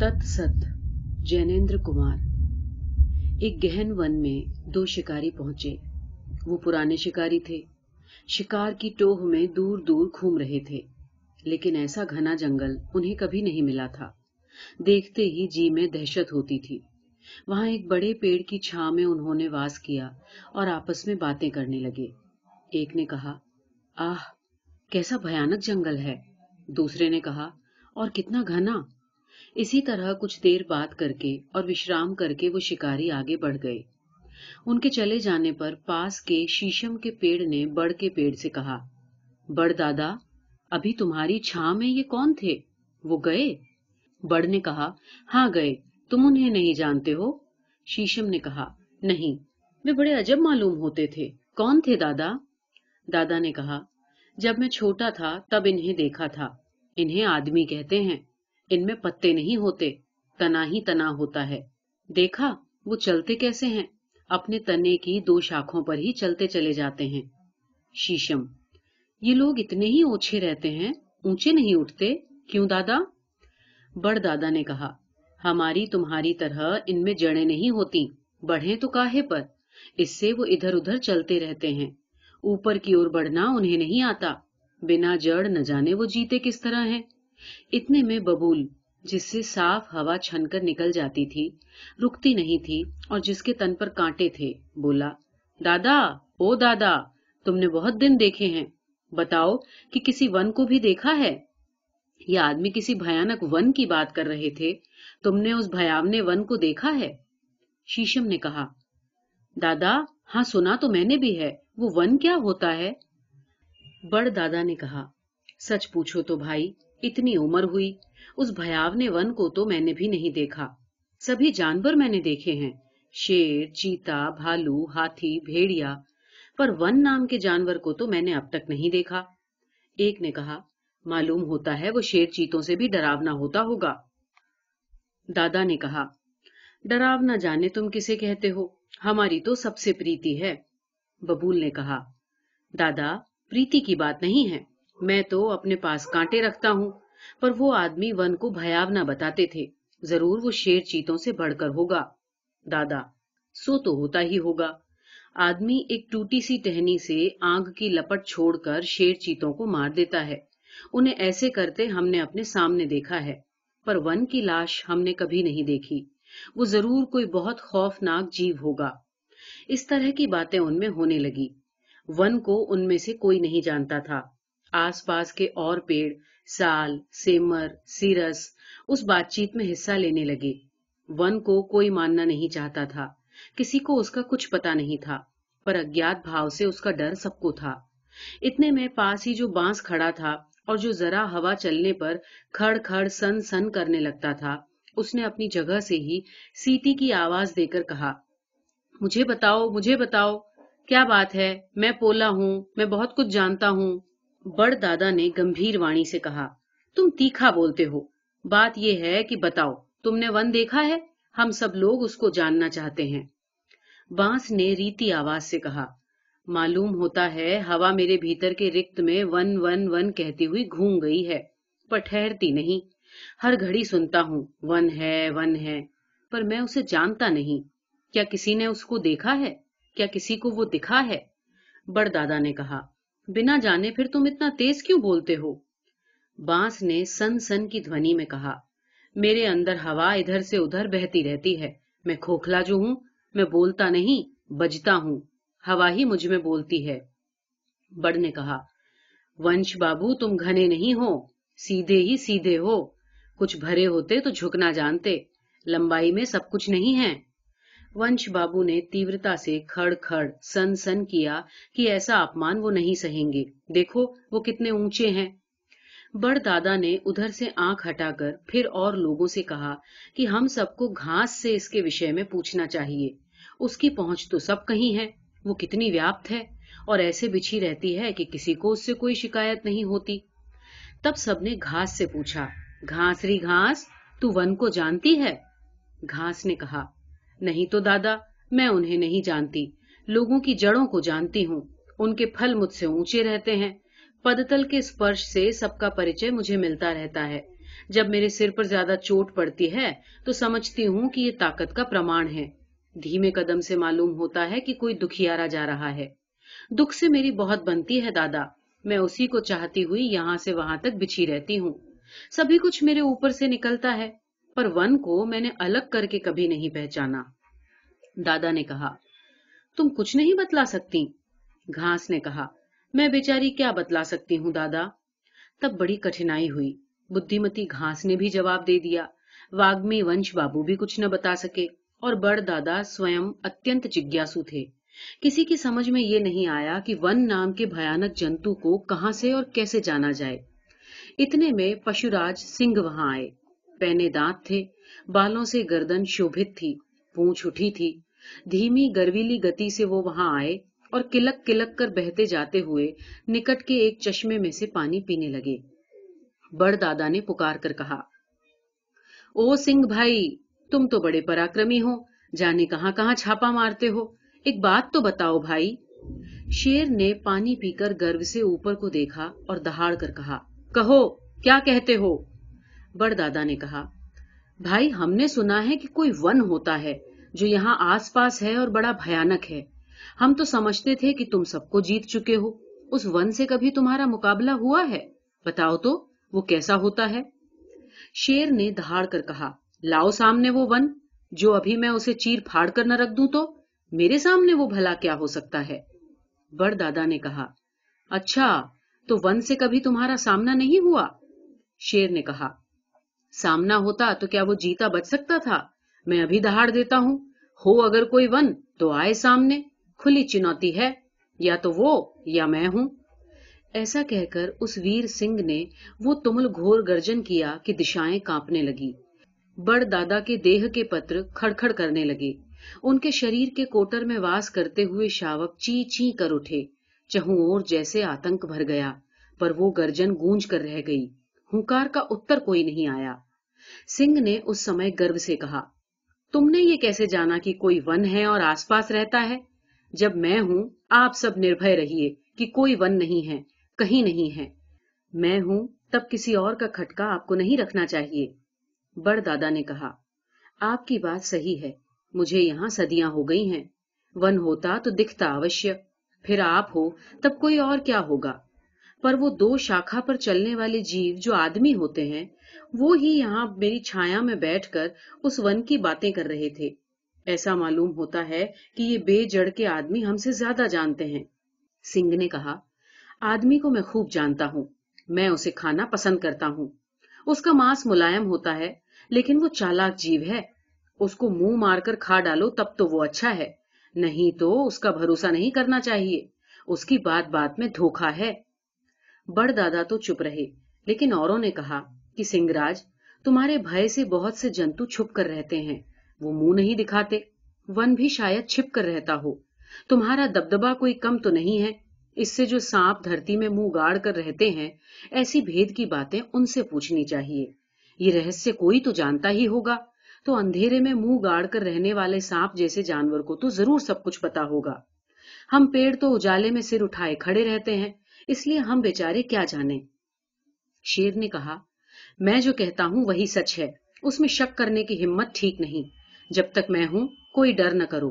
तत्सत जैनेन्द्र कुमार एक गहन वन में दो शिकारी पहुंचे वो पुराने शिकारी थे शिकार की टोह में दूर दूर घूम रहे थे लेकिन ऐसा घना जंगल उन्हें कभी नहीं मिला था देखते ही जी में दहशत होती थी वहां एक बड़े पेड़ की छा में उन्होंने वास किया और आपस में बातें करने लगे एक ने कहा आह कैसा भयानक जंगल है दूसरे ने कहा और कितना घना इसी तरह कुछ देर बात करके और विश्राम करके वो शिकारी आगे बढ़ गए उनके चले जाने पर पास के शीशम के पेड़ ने बड़ के पेड़ से कहा बड़ दादा अभी तुम्हारी छा में ये कौन थे वो गए बड़ ने कहा हाँ गए तुम उन्हें नहीं जानते हो शीशम ने कहा नहीं वे बड़े अजब मालूम होते थे कौन थे दादा दादा ने कहा जब मैं छोटा था तब इन्हें देखा था इन्हें आदमी कहते हैं इनमें पत्ते नहीं होते तना ही तना होता है देखा वो चलते कैसे हैं अपने तने की दो शाखों पर ही चलते चले जाते हैं शीशम ये लोग इतने ही ओछे रहते हैं ऊंचे नहीं उठते क्यों दादा बड़ दादा ने कहा हमारी तुम्हारी तरह इनमें जड़े नहीं होती बढ़े तो काहे पर इससे वो इधर उधर चलते रहते हैं ऊपर की ओर बढ़ना उन्हें नहीं आता बिना जड़ न जाने वो जीते किस तरह हैं इतने में बबूल जिससे साफ हवा छनकर निकल जाती थी रुकती नहीं थी और जिसके तन पर कांटे थे बोला दादा ओ दादा तुमने बहुत दिन देखे हैं बताओ कि किसी वन को भी देखा है यह आदमी किसी भयानक वन की बात कर रहे थे तुमने उस भयावने वन को देखा है शीशम ने कहा दादा हाँ सुना तो मैंने भी है वो वन क्या होता है बड़ दादा ने कहा सच पूछो तो भाई इतनी उम्र हुई उस भयावने वन को तो मैंने भी नहीं देखा सभी जानवर मैंने देखे हैं शेर चीता भालू हाथी भेड़िया पर वन नाम के जानवर को तो मैंने अब तक नहीं देखा एक ने कहा मालूम होता है वो शेर चीतों से भी डरावना होता होगा दादा ने कहा डरावना जाने तुम किसे कहते हो हमारी तो सबसे प्रीति है बबूल ने कहा दादा प्रीति की बात नहीं है मैं तो अपने पास कांटे रखता हूँ पर वो आदमी वन को भयावना बताते थे जरूर वो शेर चीतों से बढ़कर होगा दादा सो तो होता ही होगा आदमी एक टूटी सी टहनी से आग की लपट छोड़कर शेर चीतों को मार देता है उन्हें ऐसे करते हमने अपने सामने देखा है पर वन की लाश हमने कभी नहीं देखी वो जरूर कोई बहुत खौफनाक जीव होगा इस तरह की बातें उनमें होने लगी वन को उनमें से कोई नहीं जानता था आसपास के और पेड़ साल सेमर सीरस उस बातचीत में हिस्सा लेने लगे वन को कोई मानना नहीं चाहता था किसी को उसका कुछ पता नहीं था पर अज्ञात भाव से उसका डर सबको था इतने में पास ही जो बांस खड़ा था और जो जरा हवा चलने पर खड़ खड़ सन सन करने लगता था उसने अपनी जगह से ही सीटी की आवाज देकर कहा मुझे बताओ मुझे बताओ क्या बात है मैं पोला हूँ मैं बहुत कुछ जानता हूँ बड़दादा ने गंभीर वाणी से कहा तुम तीखा बोलते हो बात यह है कि बताओ तुमने वन देखा है हम सब लोग उसको जानना चाहते हैं बांस ने रीति आवाज से कहा मालूम होता है हवा मेरे भीतर के रिक्त में वन वन वन कहती हुई घूम गई है पर ठहरती नहीं हर घड़ी सुनता हूँ वन है वन है पर मैं उसे जानता नहीं क्या किसी ने उसको देखा है क्या किसी को वो दिखा है बड़दादा ने कहा बिना जाने फिर तुम इतना तेज क्यों बोलते हो बांस ने सन सन की ध्वनि में कहा मेरे अंदर हवा इधर से उधर बहती रहती है मैं खोखला जो हूं मैं बोलता नहीं बजता हूं हवा ही मुझ में बोलती है बड़ ने कहा वंश बाबू तुम घने नहीं हो सीधे ही सीधे हो कुछ भरे होते तो झुकना जानते लंबाई में सब कुछ नहीं है वंश बाबू ने तीव्रता से खड़ खड़ सन सन किया कि ऐसा अपमान वो नहीं सहेंगे देखो वो कितने ऊंचे हैं बड़ दादा ने उधर से आंख हटाकर फिर और लोगों से कहा कि हम सबको घास से इसके विषय में पूछना चाहिए उसकी पहुंच तो सब कहीं है वो कितनी व्याप्त है और ऐसे बिछी रहती है कि किसी को उससे कोई शिकायत नहीं होती तब सबने घास से पूछा घास री घास तू वन को जानती है घास ने कहा नहीं तो दादा मैं उन्हें नहीं जानती लोगों की जड़ों को जानती हूँ उनके फल मुझसे ऊंचे रहते हैं पदतल के स्पर्श से सबका परिचय मुझे मिलता रहता है जब मेरे सिर पर ज्यादा चोट पड़ती है तो समझती हूँ कि ये ताकत का प्रमाण है धीमे कदम से मालूम होता है कि कोई दुखियारा जा रहा है दुख से मेरी बहुत बनती है दादा मैं उसी को चाहती हुई यहाँ से वहां तक बिछी रहती हूँ सभी कुछ मेरे ऊपर से निकलता है पर वन को मैंने अलग करके कभी नहीं पहचाना दादा ने कहा तुम कुछ नहीं बतला सकती घास ने कहा मैं बेचारी क्या बतला सकती हूँ दादा तब बड़ी कठिनाई हुई बुद्धिमती घास ने भी जवाब दे दिया वाग्मी वंश बाबू भी कुछ न बता सके और बड़ दादा स्वयं अत्यंत जिज्ञासु थे किसी की समझ में ये नहीं आया कि वन नाम के भयानक जंतु को कहाँ से और कैसे जाना जाए इतने में पशुराज सिंह वहां आए पैने दांत थे बालों से गर्दन शोभित थी पूछ उठी थी धीमी गर्वीली गति से वो वहां आए और किलक किलक कर बहते जाते हुए निकट के एक चश्मे में से पानी पीने लगे बड़ दादा ने पुकार कर कहा ओ सिंह भाई तुम तो बड़े पराक्रमी हो जाने कहां कहां छापा मारते हो एक बात तो बताओ भाई शेर ने पानी पीकर गर्व से ऊपर को देखा और दहाड़ कर कहा कहो क्या कहते हो बड़दादा ने कहा भाई हमने सुना है कि कोई वन होता है जो यहाँ आसपास है और बड़ा भयानक है हम तो समझते थे कि तुम सबको जीत चुके हो उस वन से कभी तुम्हारा मुकाबला हुआ है बताओ तो वो कैसा होता है शेर ने दहाड़ कर कहा लाओ सामने वो वन जो अभी मैं उसे चीर फाड़ कर न रख दू तो मेरे सामने वो भला क्या हो सकता है बड़दादा ने कहा अच्छा तो वन से कभी तुम्हारा सामना नहीं हुआ शेर ने कहा सामना होता तो क्या वो जीता बच सकता था मैं अभी दहाड़ देता हूँ हो अगर कोई वन तो आए सामने खुली चुनौती है या तो वो या मैं हूं ऐसा कहकर उस वीर सिंह ने वो तुमुल घोर गर्जन किया कि दिशाएं कांपने लगी बड़ दादा के देह के पत्र खड़खड़ करने लगे उनके शरीर के कोटर में वास करते हुए शावक ची ची कर उठे चहु और जैसे आतंक भर गया पर वो गर्जन गूंज कर रह गई हुंकार का उत्तर कोई नहीं आया सिंह ने उस समय गर्व से कहा तुमने ये कैसे जाना कि कोई वन है और आसपास रहता है जब मैं हूं आप सब निर्भय रहिए कि कोई वन नहीं है कहीं नहीं है मैं हूं तब किसी और का खटका आपको नहीं रखना चाहिए बड़दादा ने कहा आपकी बात सही है मुझे यहाँ सदियां हो गई हैं वन होता तो दिखता अवश्य फिर आप हो तब कोई और क्या होगा पर वो दो शाखा पर चलने वाले जीव जो आदमी होते हैं वो ही यहाँ मेरी छाया में बैठकर उस वन की बातें कर रहे थे ऐसा मालूम होता है कि ये बेजड़ के आदमी हमसे ज्यादा जानते हैं सिंह ने कहा आदमी को मैं खूब जानता हूँ मैं उसे खाना पसंद करता हूँ उसका मांस मुलायम होता है लेकिन वो चालाक जीव है उसको मुंह मारकर खा डालो तब तो वो अच्छा है नहीं तो उसका भरोसा नहीं करना चाहिए उसकी बात बात में धोखा है बड़दादा तो चुप रहे लेकिन औरों ने कहा कि सिंगराज तुम्हारे भय से बहुत से जंतु छुप कर रहते हैं वो मुंह नहीं दिखाते वन भी शायद छिप कर रहता हो तुम्हारा दबदबा कोई कम तो नहीं है इससे जो सांप धरती में मुंह गाड़ कर रहते हैं ऐसी भेद की बातें उनसे पूछनी चाहिए ये रहस्य कोई तो जानता ही होगा तो अंधेरे में मुंह गाड़ कर रहने वाले सांप जैसे जानवर को तो जरूर सब कुछ पता होगा हम पेड़ तो उजाले में सिर उठाए खड़े रहते हैं इसलिए हम बेचारे क्या जाने शेर ने कहा मैं जो कहता हूं वही सच है उसमें शक करने की हिम्मत ठीक नहीं जब तक मैं हूं कोई डर न करो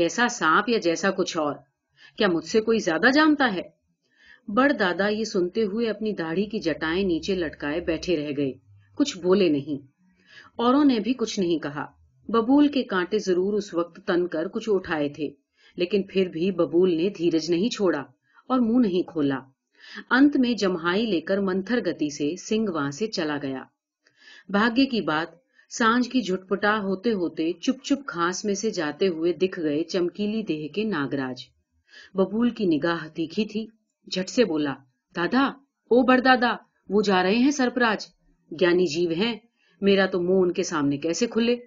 कैसा सांप या जैसा कुछ और क्या मुझसे कोई ज्यादा जानता है बड़ दादा ये सुनते हुए अपनी दाढ़ी की जटाएं नीचे लटकाए बैठे रह गए कुछ बोले नहीं औरों ने भी कुछ नहीं कहा बबूल के कांटे जरूर उस वक्त तन कर कुछ उठाए थे लेकिन फिर भी बबूल ने धीरज नहीं छोड़ा और मुंह नहीं खोला अंत में जमहाई लेकर मंथर गति से सिंह वहां से चला गया भाग्य की बात सांझ की झुटपुटा होते होते चुप चुप घास में से जाते हुए दिख गए चमकीली देह के नागराज बबूल की निगाह तीखी थी झट से बोला दादा ओ बड़दादा वो जा रहे हैं सरपराज ज्ञानी जीव हैं मेरा तो मुंह उनके सामने कैसे खुले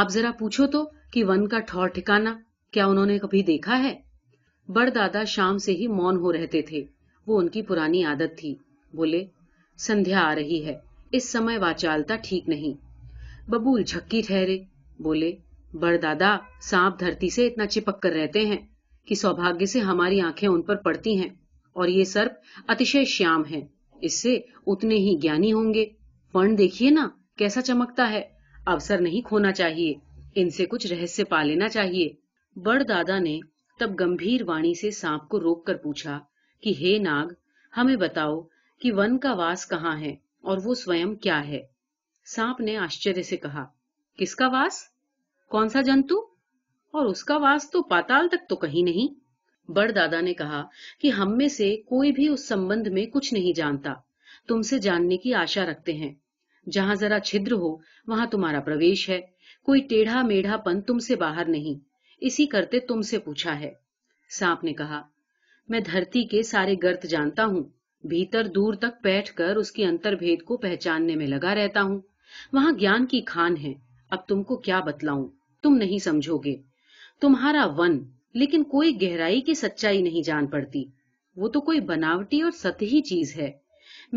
आप जरा पूछो तो कि वन का ठौर ठिकाना क्या उन्होंने कभी देखा है बड़दादा शाम से ही मौन हो रहते थे वो उनकी पुरानी आदत थी बोले संध्या आ रही है इस समय वाचालता ठीक नहीं बबूल झक्की ठहरे बोले बड़दादा सांप धरती से इतना चिपक कर रहते हैं कि सौभाग्य से हमारी आंखें उन पर पड़ती हैं और ये सर्प अतिशय श्याम है इससे उतने ही ज्ञानी होंगे फण देखिए ना कैसा चमकता है अवसर नहीं खोना चाहिए इनसे कुछ रहस्य पा लेना चाहिए बड़दादा ने तब गंभीर वाणी से सांप को रोक कर पूछा कि हे नाग हमें बताओ कि वन का वास कहाँ है और वो स्वयं क्या है सांप ने आश्चर्य से कहा किसका वास कौन सा जंतु और उसका वास तो पाताल तक तो कहीं नहीं दादा ने कहा कि हम में से कोई भी उस संबंध में कुछ नहीं जानता तुमसे जानने की आशा रखते हैं जहां जरा छिद्र हो वहां तुम्हारा प्रवेश है कोई टेढ़ा मेढ़ापन तुमसे बाहर नहीं इसी करते तुमसे पूछा है सांप ने कहा मैं धरती के सारे गर्त जानता हूँ भीतर दूर तक बैठ बैठकर उसके भेद को पहचानने में लगा रहता हूँ वहाँ ज्ञान की खान है अब तुमको क्या बतलाऊं तुम नहीं समझोगे तुम्हारा वन लेकिन कोई गहराई की सच्चाई नहीं जान पड़ती वो तो कोई बनावटी और सतही चीज है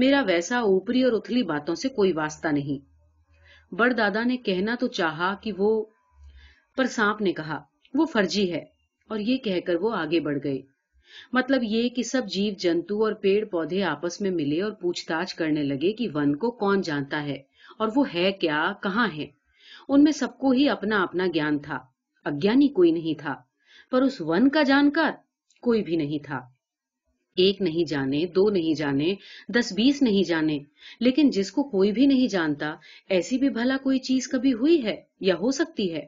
मेरा वैसा ऊपरी और उथली बातों से कोई वास्ता नहीं बड़दादा ने कहना तो चाहा कि वो पर सांप ने कहा वो फर्जी है और ये कहकर वो आगे बढ़ गए मतलब ये कि सब जीव जंतु और पेड़ पौधे आपस में मिले और पूछताछ करने लगे कि वन को कौन जानता है और वो है क्या कहाँ है उनमें सबको ही अपना अपना ज्ञान था अज्ञानी कोई नहीं था पर उस वन का जानकार कोई भी नहीं था एक नहीं जाने दो नहीं जाने दस बीस नहीं जाने लेकिन जिसको कोई भी नहीं जानता ऐसी भी भला कोई चीज कभी हुई है या हो सकती है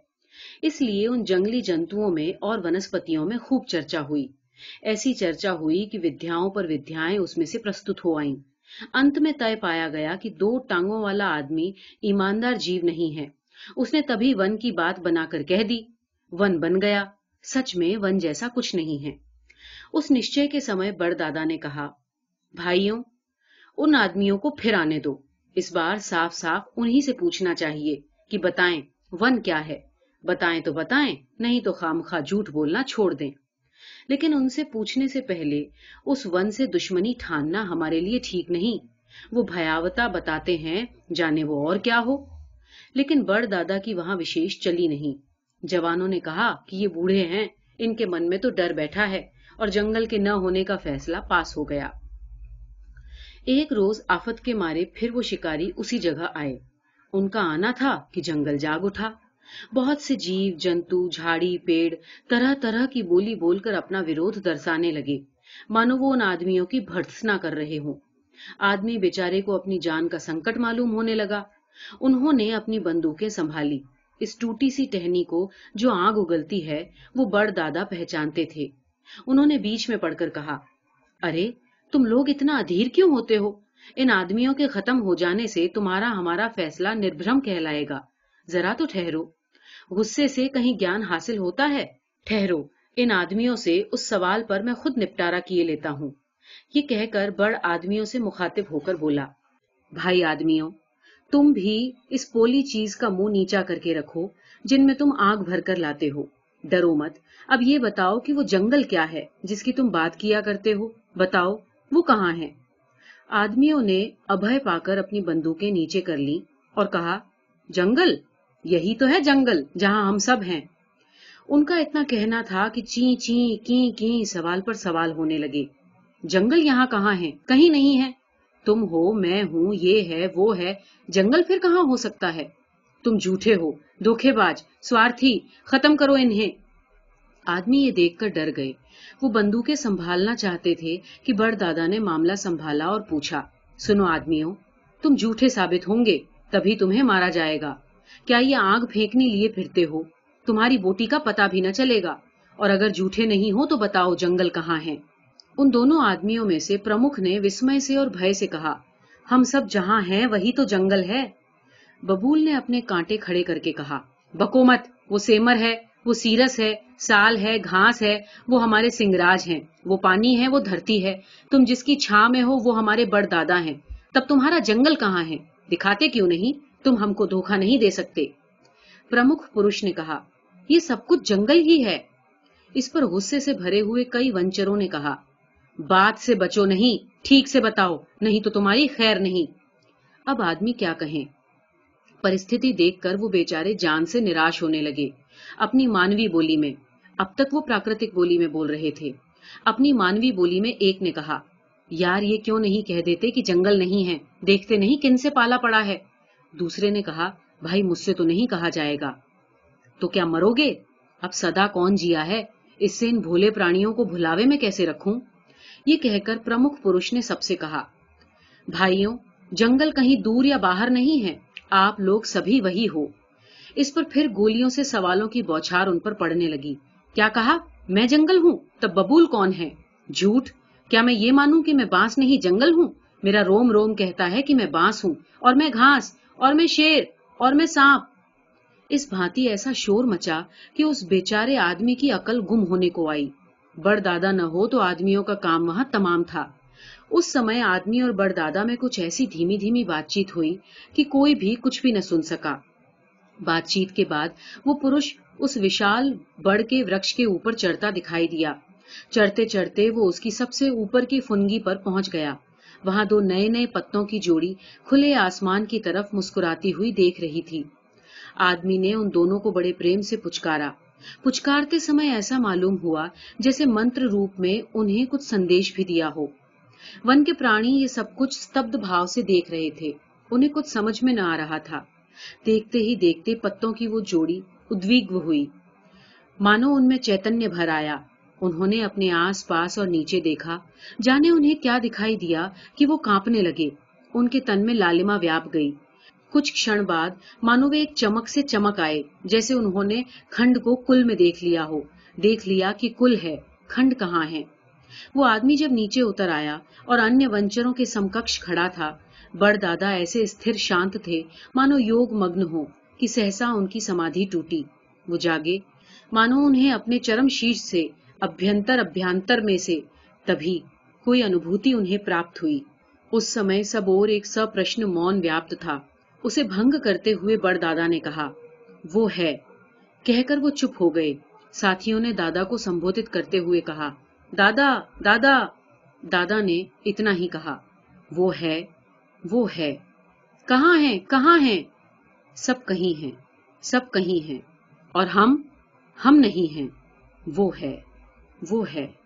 इसलिए उन जंगली जंतुओं में और वनस्पतियों में खूब चर्चा हुई ऐसी चर्चा हुई कि विद्याओं पर विद्याएं उसमें से प्रस्तुत हो आईं अंत में तय पाया गया कि दो टांगों वाला आदमी ईमानदार जीव नहीं है उसने तभी वन की बात बनाकर कह दी वन बन गया सच में वन जैसा कुछ नहीं है उस निश्चय के समय बड़दादा ने कहा भाइयों उन आदमियों को फिर आने दो इस बार साफ साफ उन्हीं से पूछना चाहिए कि बताएं वन क्या है बताएं तो बताएं नहीं तो खामखा झूठ बोलना छोड़ दें लेकिन उनसे पूछने से पहले उस वन से दुश्मनी ठानना हमारे लिए ठीक नहीं वो भयावता बताते हैं जाने वो और क्या हो लेकिन बड़ दादा की वहां विशेष चली नहीं जवानों ने कहा कि ये बूढ़े हैं इनके मन में तो डर बैठा है और जंगल के न होने का फैसला पास हो गया एक रोज आफत के मारे फिर वो शिकारी उसी जगह आए उनका आना था कि जंगल जाग उठा बहुत से जीव जंतु झाड़ी पेड़ तरह तरह की बोली बोलकर अपना विरोध दर्शाने लगे मानो वो उन आदमियों की भर्त्सना कर रहे हों आदमी बेचारे को अपनी जान का संकट मालूम होने लगा उन्होंने अपनी बंदूकें संभाली इस टूटी सी टहनी को जो आग उगलती है वो बड़ दादा पहचानते थे उन्होंने बीच में पड़कर कहा अरे तुम लोग इतना अधीर क्यों होते हो इन आदमियों के खत्म हो जाने से तुम्हारा हमारा फैसला निर्भ्रम कहलाएगा जरा तो ठहरो गुस्से से कहीं ज्ञान हासिल होता है ठहरो इन आदमियों से उस सवाल पर मैं खुद निपटारा किए लेता हूँ ये कहकर बड़ आदमियों से मुखातिब होकर बोला भाई आदमियों तुम भी इस पोली चीज का मुंह नीचा करके रखो जिनमें तुम आग भर कर लाते हो डरो मत अब ये बताओ कि वो जंगल क्या है जिसकी तुम बात किया करते हो बताओ वो कहा है आदमियों ने अभय पाकर अपनी बंदूकें नीचे कर ली और कहा जंगल यही तो है जंगल जहां हम सब हैं उनका इतना कहना था कि ची ची की की सवाल पर सवाल होने लगे जंगल यहाँ कहाँ है कहीं नहीं है तुम हो मैं हूँ ये है वो है जंगल फिर कहाँ हो सकता है तुम झूठे हो धोखेबाज स्वार्थी खत्म करो इन्हें आदमी ये देखकर डर गए वो बंदूकें संभालना चाहते थे कि बड़दादा ने मामला संभाला और पूछा सुनो आदमियों तुम झूठे साबित होंगे तभी तुम्हें मारा जाएगा क्या ये आग फेंकने लिए फिरते हो तुम्हारी बोटी का पता भी न चलेगा और अगर जूठे नहीं हो तो बताओ जंगल कहाँ है उन दोनों आदमियों में से प्रमुख ने विस्मय से और भय से कहा हम सब जहाँ हैं वही तो जंगल है बबूल ने अपने कांटे खड़े करके कहा बकोमत वो सेमर है वो सीरस है साल है घास है वो हमारे सिंगराज हैं वो पानी है वो धरती है तुम जिसकी छा में हो वो हमारे बड़ दादा है तब तुम्हारा जंगल कहाँ है दिखाते क्यों नहीं तुम हमको धोखा नहीं दे सकते प्रमुख पुरुष ने कहा यह सब कुछ जंगल ही है इस पर गुस्से से भरे हुए कई वंचरों ने कहा बात से बचो नहीं ठीक से बताओ नहीं तो तुम्हारी खैर नहीं अब आदमी क्या कहें परिस्थिति देखकर वो बेचारे जान से निराश होने लगे अपनी मानवीय बोली में अब तक वो प्राकृतिक बोली में बोल रहे थे अपनी मानवीय बोली में एक ने कहा यार ये क्यों नहीं कह देते कि जंगल नहीं है देखते नहीं किन से पाला पड़ा है दूसरे ने कहा भाई मुझसे तो नहीं कहा जाएगा तो क्या मरोगे अब सदा कौन जिया है इससे इन भोले प्राणियों को भुलावे में कैसे रखूं ये कहकर प्रमुख पुरुष ने सबसे कहा भाइयों जंगल कहीं दूर या बाहर नहीं है आप लोग सभी वही हो इस पर फिर गोलियों से सवालों की बौछार उन पर पड़ने लगी क्या कहा मैं जंगल हूँ तब बबूल कौन है झूठ क्या मैं ये मानू की मैं बांस नहीं जंगल हूँ मेरा रोम रोम कहता है की मैं बांस हूँ और मैं घास और मैं शेर और मैं सांप इस भांति ऐसा शोर मचा कि उस बेचारे आदमी की अकल गुम होने को आई बड़दादा न हो तो आदमियों का काम वहां तमाम था उस समय आदमी और बड़दादा में कुछ ऐसी धीमी धीमी बातचीत हुई कि कोई भी कुछ भी न सुन सका बातचीत के बाद वो पुरुष उस विशाल बड़ के वृक्ष के ऊपर चढ़ता दिखाई दिया चढ़ते चढ़ते वो उसकी सबसे ऊपर की फुनगी पर पहुंच गया वहां दो नए नए पत्तों की जोड़ी खुले आसमान की तरफ मुस्कुराती हुई देख रही थी आदमी ने उन दोनों को बड़े प्रेम से पुचकारा पुचकारते समय ऐसा मालूम हुआ जैसे मंत्र रूप में उन्हें कुछ संदेश भी दिया हो वन के प्राणी ये सब कुछ स्तब्ध भाव से देख रहे थे उन्हें कुछ समझ में न आ रहा था देखते ही देखते पत्तों की वो जोड़ी उद्विग्न हुई मानो उनमें चैतन्य भर आया उन्होंने अपने आस पास और नीचे देखा जाने उन्हें क्या दिखाई दिया कि वो कांपने लगे उनके तन में लालिमा व्याप गई कुछ क्षण बाद मानो वे एक चमक से चमक आए जैसे उन्होंने खंड को कुल में देख लिया हो देख लिया कि कुल है खंड कहाँ है वो आदमी जब नीचे उतर आया और अन्य वंचरों के समकक्ष खड़ा था बड़दादा ऐसे स्थिर शांत थे मानो योग मग्न हो कि सहसा उनकी समाधि टूटी वो जागे मानो उन्हें अपने चरम शीर्ष से अभ्यंतर अभ्यांतर में से तभी कोई अनुभूति उन्हें प्राप्त हुई उस समय सब और एक सप्रश्न मौन व्याप्त था उसे भंग करते हुए बड़ दादा ने कहा वो है कहकर वो चुप हो गए साथियों ने दादा को संबोधित करते हुए कहा दादा दादा दादा ने इतना ही कहा वो है वो है कहा है कहा है सब कहीं है सब कहीं है और हम हम नहीं हैं वो है वो है